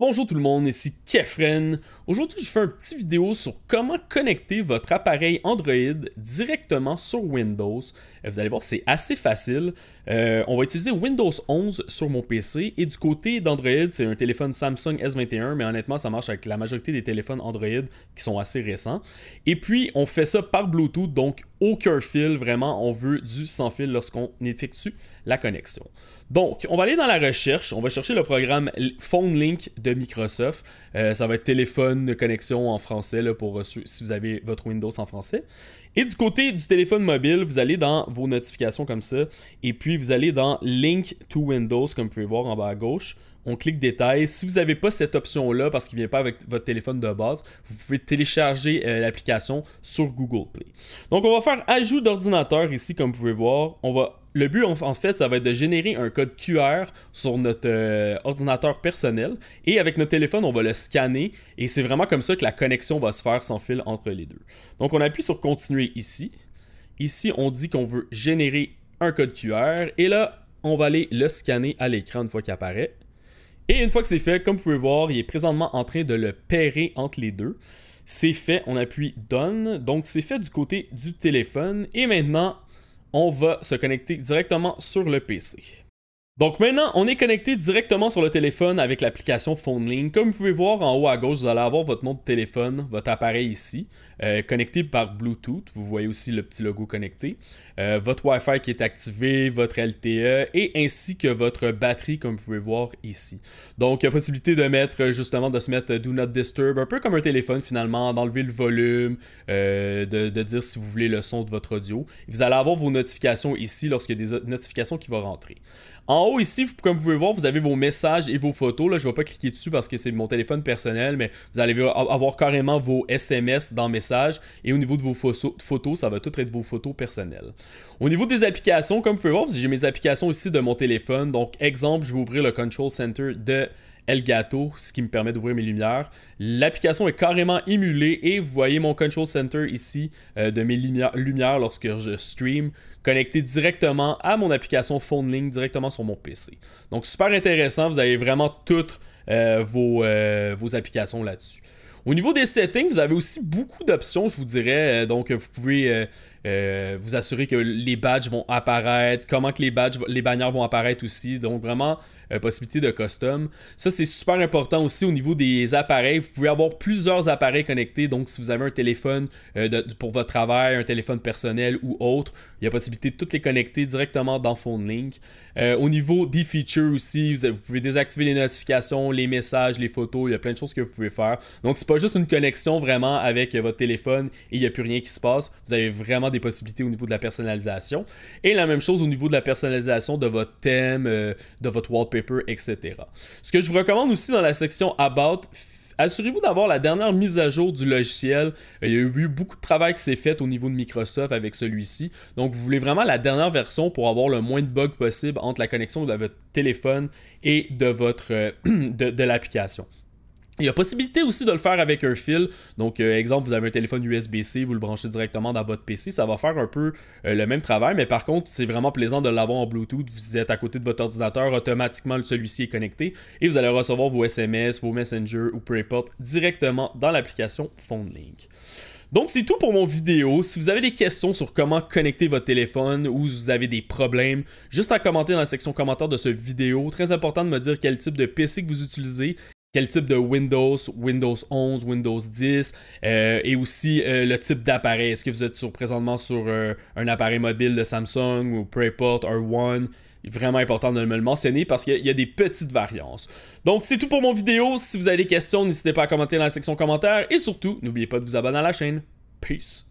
Bonjour tout le monde, ici Kefren. Aujourd'hui, je fais une petite vidéo sur comment connecter votre appareil Android directement sur Windows. Euh, vous allez voir, c'est assez facile. Euh, on va utiliser Windows 11 sur mon PC et du côté d'Android, c'est un téléphone Samsung S21, mais honnêtement, ça marche avec la majorité des téléphones Android qui sont assez récents. Et puis, on fait ça par Bluetooth, donc aucun fil, vraiment, on veut du sans fil lorsqu'on effectue la connexion. Donc, on va aller dans la recherche, on va chercher le programme Phone Link de Microsoft. Euh, ça va être téléphone de connexion en français là, pour euh, si vous avez votre Windows en français. Et du côté du téléphone mobile, vous allez dans vos notifications comme ça, et puis vous allez dans Link to Windows, comme vous pouvez voir en bas à gauche. On clique détails Si vous n'avez pas cette option-là parce qu'il ne vient pas avec votre téléphone de base, vous pouvez télécharger euh, l'application sur Google Play. Donc on va faire ajout d'ordinateur ici, comme vous pouvez voir. On va le but, en fait, ça va être de générer un code QR sur notre euh, ordinateur personnel et avec notre téléphone, on va le scanner et c'est vraiment comme ça que la connexion va se faire sans fil entre les deux. Donc, on appuie sur Continuer ici. Ici, on dit qu'on veut générer un code QR et là, on va aller le scanner à l'écran une fois qu'il apparaît. Et une fois que c'est fait, comme vous pouvez voir, il est présentement en train de le pairer entre les deux. C'est fait, on appuie Done. Donc, c'est fait du côté du téléphone et maintenant on va se connecter directement sur le PC. Donc maintenant, on est connecté directement sur le téléphone avec l'application PhoneLink. Comme vous pouvez voir en haut à gauche, vous allez avoir votre nom de téléphone, votre appareil ici, euh, connecté par Bluetooth. Vous voyez aussi le petit logo connecté. Euh, votre Wi-Fi qui est activé, votre LTE et ainsi que votre batterie comme vous pouvez voir ici. Donc il possibilité de mettre justement, de se mettre Do Not Disturb, un peu comme un téléphone finalement, d'enlever le volume, euh, de, dire si vous voulez le son de votre audio. Vous allez avoir vos notifications ici lorsque des notifications qui vont rentrer. En Oh, ici, comme vous pouvez voir, vous avez vos messages et vos photos. Là, je ne vais pas cliquer dessus parce que c'est mon téléphone personnel, mais vous allez avoir carrément vos SMS dans messages. Et au niveau de vos photos, ça va tout être vos photos personnelles. Au niveau des applications, comme vous pouvez voir, j'ai mes applications ici de mon téléphone. Donc, exemple, je vais ouvrir le Control Center de Elgato, ce qui me permet d'ouvrir mes lumières. L'application est carrément émulée et vous voyez mon control center ici euh, de mes lumières, lorsque je stream connecté directement à mon application PhoneLink directement sur mon PC. Donc super intéressant, vous avez vraiment toutes euh, euh, vos applications là-dessus. Au niveau des settings, vous avez aussi beaucoup d'options, je vous dirais. Euh, donc, vous pouvez euh, euh, vous assurer que les badges vont apparaître, comment que les badges, les bannières vont apparaître aussi. Donc, vraiment, possibilité de custom. Ça, c'est super important aussi au niveau des appareils. Vous pouvez avoir plusieurs appareils connectés. Donc, si vous avez un téléphone pour votre travail, un téléphone personnel ou autre, il y a possibilité de toutes les connecter directement dans Phone Link. au niveau des features aussi, vous, pouvez désactiver les notifications, les messages, les photos. Il y a plein de choses que vous pouvez faire. Donc, c'est pas juste une connexion vraiment avec euh, votre téléphone et il n'y a plus rien qui se passe. Vous avez vraiment des possibilités au niveau de la personnalisation. Et la même chose au niveau de la personnalisation de votre thème, euh, de votre wallpaper, etc. Ce que je vous recommande aussi dans la section About, Assurez-vous d'avoir la dernière mise à jour du logiciel. Euh, il y a eu beaucoup de travail qui s'est fait au niveau de Microsoft avec celui-ci. Donc, vous voulez vraiment la dernière version pour avoir le moins de bugs possible entre la connexion de votre téléphone et de, votre, de l'application. Il y a possibilité aussi de le faire avec un fil. Donc, euh, exemple, vous avez un téléphone USB-C, vous le branchez directement dans votre PC. Ça va faire un peu euh, le même travail, mais par contre, c'est vraiment plaisant de l'avoir en Bluetooth. Vous êtes à côté de votre ordinateur, automatiquement, celui-ci est connecté et vous allez recevoir vos SMS, vos Messenger ou peu importe directement dans l'application PhoneLink. Donc c'est tout pour mon vidéo. Si vous avez des questions sur comment connecter votre téléphone ou si vous avez des problèmes, juste à commenter dans la section commentaires de ce vidéo. Très important de me dire quel type de PC que vous utilisez, quel type de Windows, Windows 11, Windows 10, euh, et aussi euh, le type d'appareil. Est-ce que vous êtes sur, présentement sur euh, un appareil mobile de Samsung ou Preport R1 Vraiment important de me le mentionner parce qu'il y a des petites variances. Donc c'est tout pour mon vidéo. Si vous avez des questions, n'hésitez pas à commenter dans la section commentaires et surtout, n'oubliez pas de vous abonner à la chaîne. Peace.